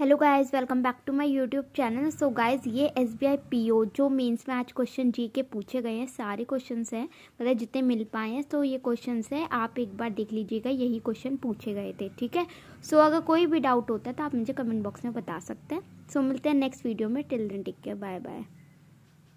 hello guys welcome back to my YouTube channel so guys ये S B I P O जो mains में आज question जी के पूछे गए हैं सारे क्वेश्चंस हैं मतलब जितने मिल पाए हैं तो ये क्वेश्चंस हैं आप एक बार देख लीजिएगा यही क्वेश्चन पूछे गए थे ठीक है सो so, अगर कोई भी डाउट होता है तो आप मुझे कमेंट बॉक्स में बता सकते हैं सो so, मिलते हैं नेक्स्ट वीडियो में टिल दिन टिक के बाय बाय